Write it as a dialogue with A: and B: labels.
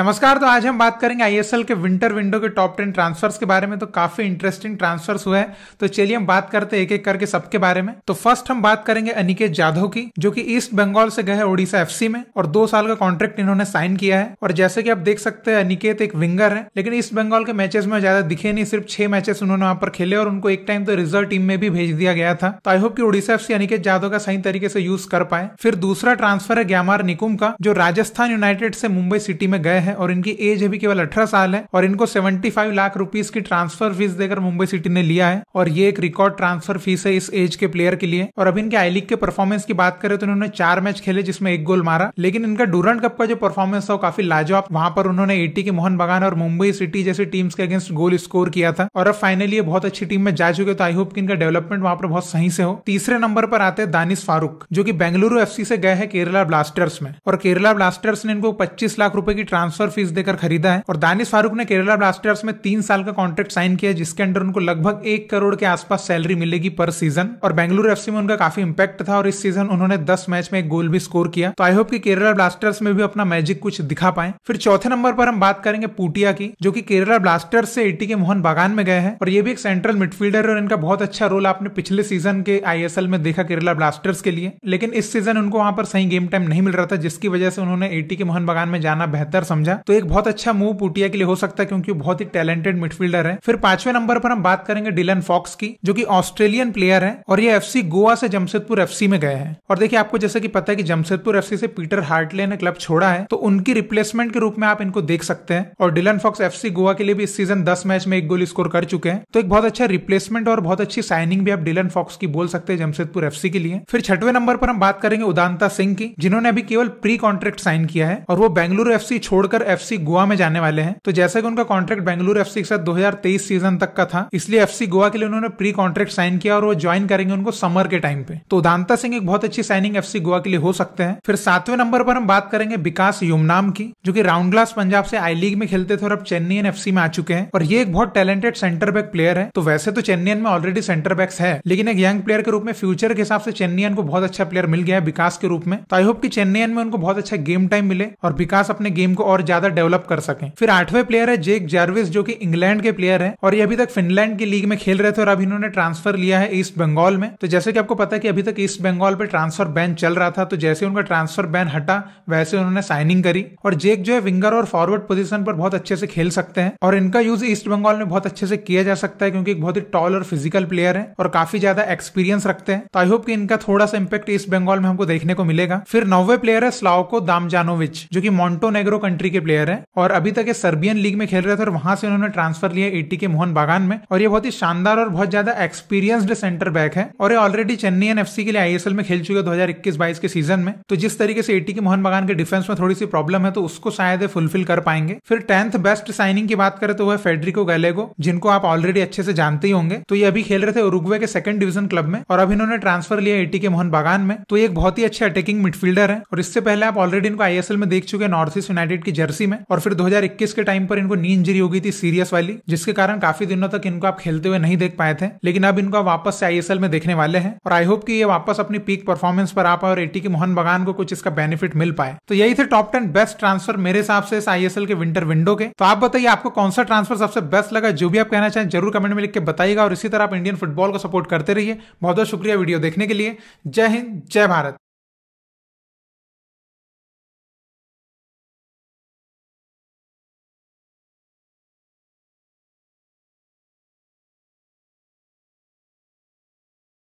A: नमस्कार तो आज हम बात करेंगे आईएसएल के विंटर विंडो के टॉप टेन ट्रांसफर्स के बारे में तो काफी इंटरेस्टिंग ट्रांसफर्स हुए हैं तो चलिए हम बात करते हैं एक एक करके सबके बारे में तो फर्स्ट हम बात करेंगे अनिकेत जाधव की जो कि ईस्ट बंगाल से गए हैं ओडिशा एफसी में और दो साल का कॉन्ट्रैक्ट इन्होंने साइन किया है और जैसे कि आप देख सकते हैं अनिकेत एक विंगर है लेकिन ईस्ट बंगाल के मैचेस में ज्यादा दिखे नहीं सिर्फ छह मैचेस उन्होंने वहां पर खेले और उनको एक टाइम तो रिजर्व टीम में भी भेज दिया गया था तो आई होप की ओडिशा एफ अनिकेत जाधव का सही तरीके से यूज कर पाए फिर दूसरा ट्रांसफर है ग्यामार निकुम का जो राजस्थान यूनाइटेड से मुंबई सिटी में गए है और इनकी एज अभी केवल अठारह साल है और इनको सेवेंटी फाइव लाख रुपीज की ट्रांसफर फीस देकर मुंबई सिटी ने लिया है और ये एक रिकॉर्ड ट्रांसफर फीस है इस एज के प्लेयर के लिए और अभी इनके आई लीग के परफॉर्मेंस की बात करें तो इन्होंने चार मैच खेले जिसमें एक गोल मारा लेकिन इनका डूरंड कप का जो परफॉर्मेंस था काफी लाजवाब वहां पर उन्होंने एटी के मोहन बगान और मुंबई सिटी जैसी टीम्स के अगेंस्ट गोल स्कोर किया था और अब फाइनली ये बहुत अच्छी टीम में जा चुके तो आई होप कि इनका डेवलपमेंट वहां पर बहुत सही से हो तीसरे नंबर पर आते हैं दानिश फारूक जो कि बेंगलुरु एफ से गए हैं केरला ब्लास्टर्स में और केरला ब्लास्टर्स ने इनको पच्चीस लाख रुपए की ट्रांसफर ट्रांसफर फीस देकर खरीदा है और दानिश फारूक ने केरला ब्लास्टर्स में तीन साल का कॉन्ट्रैक्ट साइन किया जिसके अंडर उनको लगभग एक करोड़ के आसपास सैलरी मिलेगी पर सीजन और बेंगलुरु एफसी में उनका काफी इंपैक्ट था और इस सीजन उन्होंने दस मैच में एक गोल भी स्कोर किया तो आई होप की केरला ब्लास्टर्स में भी अपना मैजिक कुछ दिखा पाए फिर चौथे नंबर पर हम बात करेंगे पूटिया की जो की केरला ब्लास्टर्स से एटी के मोहन बागान में गए हैं और ये भी एक सेंट्रल मिडफील्डर है और इनका बहुत अच्छा रोल आपने पिछले सीजन के आईएसएल में देखा केरला ब्लास्टर्स के लिए लेकिन इस सीजन उनको वहां पर सही गेम टाइम नहीं मिल रहा था जिसकी वजह से उन्होंने एटी के मोहन बागान में जाना बेहतर समझ समझा तो एक बहुत अच्छा मूव पुटिया के लिए हो सकता है क्योंकि बहुत ही टैलेंटेड मिडफील्डर है फिर पांचवें नंबर पर हम बात करेंगे डिलन फॉक्स की जो कि ऑस्ट्रेलियन प्लेयर है और ये एफसी गोवा से जमशेदपुर एफसी में गए हैं और देखिए आपको जैसे कि पता है कि जमशेदपुर एफसी से पीटर हार्टले ने क्लब छोड़ा है तो उनकी रिप्लेसमेंट के रूप में आप इनको देख सकते हैं और डिलन फॉक्स एफसी गोवा के लिए भी इस सीजन दस मैच में एक गोल स्कोर कर चुके हैं तो एक बहुत अच्छा रिप्लेसमेंट और बहुत अच्छी साइनिंग भी आप डिलन फॉक्स की बोल सकते हैं जमशेदपुर एफसी के लिए फिर छठवें नंबर पर हम बात करेंगे उदानता सिंह की जिन्होंने अभी केवल प्री कॉन्ट्रैक्ट साइन किया है और वो बेंगलुरु एफसी छोड़ छोड़कर एफसी गोवा में जाने वाले हैं तो जैसा कि उनका कॉन्ट्रैक्ट बेंगलुरु एफसी के साथ 2023 सीजन तक का था इसलिए एफसी गोवा के लिए उन्होंने प्री कॉन्ट्रैक्ट साइन किया और वो ज्वाइन करेंगे उनको समर के टाइम पे तो दानता सिंह एक बहुत अच्छी साइनिंग एफसी गोवा के लिए हो सकते हैं फिर सातवें नंबर पर हम बात करेंगे विकास युमनाम की जो की राउंड ग्लास पंजाब से आई लीग में खेलते थे और अब चेन्नई एफ में आ चुके हैं और ये एक बहुत टैलेंटेड सेंटर बैक प्लेयर है तो वैसे तो चेन्नई में ऑलरेडी सेंटर बैक्स है लेकिन एक यंग प्लेयर के रूप में फ्यूचर के हिसाब से चेन्नई को बहुत अच्छा प्लेयर मिल गया है विकास के रूप में तो आई होप कि चेन्नई में उनको बहुत अच्छा गेम टाइम मिले और विकास अपने गेम को और और ज्यादा डेवलप कर सके फिर आठवें प्लेयर है जेक जार्विस जो कि इंग्लैंड के प्लेयर है और ये अभी तक फिनलैंड की लीग में खेल रहे थे और अभी इन्होंने ट्रांसफर लिया है ईस्ट बंगाल में तो जैसे कि आपको पता है कि अभी तक ईस्ट बंगाल पे ट्रांसफर बैन चल रहा था तो जैसे उनका ट्रांसफर बैन हटा वैसे उन्होंने साइनिंग करी और जेक जो है विंगर और फॉरवर्ड पोजीशन पर बहुत अच्छे से खेल सकते हैं और इनका यूज ईस्ट बंगाल में बहुत अच्छे से किया जा सकता है क्योंकि बहुत ही टॉल और फिजिकल प्लेयर है और काफी ज्यादा एक्सपीरियंस रखते हैं तो आई होप कि इनका थोड़ा सा इंपैक्ट ईस्ट बंगाल में हमको देखने को मिलेगा फिर नौवे प्लेयर है स्लावको दामजानोविच जो की मॉन्टोनेग्रो कंट्री कंट्री के प्लेयर है और अभी तक ये सर्बियन लीग में खेल रहे थे और वहां से उन्होंने ट्रांसफर लिया एटी के मोहन बागान में और ये बहुत ही शानदार और बहुत ज्यादा एक्सपीरियंस्ड सेंटर बैक है और ये ऑलरेडी चेन्नई एन के लिए आईएसएल में खेल चुके दो हजार इक्कीस के सीजन में तो जिस तरीके से एटी के मोहन बागान के डिफेंस में थोड़ी सी प्रॉब्लम है तो उसको शायद फुलफिल कर पाएंगे फिर टेंथ बेस्ट साइनिंग की बात करें तो वह फेडरिको गैलेगो जिनको आप ऑलरेडी अच्छे से जानते ही होंगे तो ये अभी खेल रहे थे उरुग्वे के सेकंड डिवीजन क्लब में और अभी इन्होंने ट्रांसफर लिया एटी के मोहन बागान में तो ये एक बहुत ही अच्छे अटैकिंग मिडफील्डर है और इससे पहले आप ऑलरेडी इनको आईएसएल में देख चुके नॉर्थ ईस्ट यूनाइटेड की जर्सी में और फिर 2021 के टाइम पर इनको नी इंजरी हो गई थी सीरियस वाली जिसके कारण काफी दिनों तक इनको आप खेलते हुए नहीं देख पाए थे लेकिन अब इनको वापस से आईएसएल में देखने वाले हैं और आई होप कि ये वापस अपनी पीक परफॉर्मेंस पर आ पाए और एटी के मोहन बगान को कुछ इसका बेनिफिट मिल पाए तो यही थे टॉप टेन बेस्ट ट्रांसफर मेरे हिसाब से इस आईएसएल के विंटर विंडो के तो आप बताइए आपको कौन सा ट्रांसफर सबसे बेस्ट लगा जो भी आप कहना चाहें जरूर कमेंट में लिख के बताइएगा और इसी तरह आप इंडियन फुटबॉल को सपोर्ट करते रहिए बहुत बहुत शुक्रिया वीडियो देखने के लिए जय हिंद जय भारत